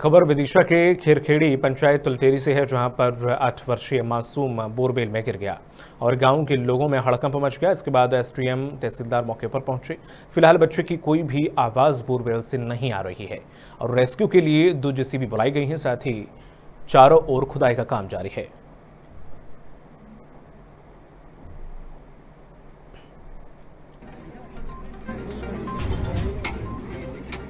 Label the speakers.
Speaker 1: खबर विदिशा के खेरखेड़ी पंचायत तुलटेरी से है जहां पर आठ वर्षीय मासूम बोरबेल में गिर गया और गांव के लोगों में हड़कंप मच गया इसके बाद एसडीएम तहसीलदार मौके पर पहुंचे फिलहाल बच्चे की कोई भी आवाज़ बोरबेल से नहीं आ रही है और रेस्क्यू के लिए दो जेसीबी बुलाई गई हैं साथ ही चारों ओर खुदाई का काम जारी है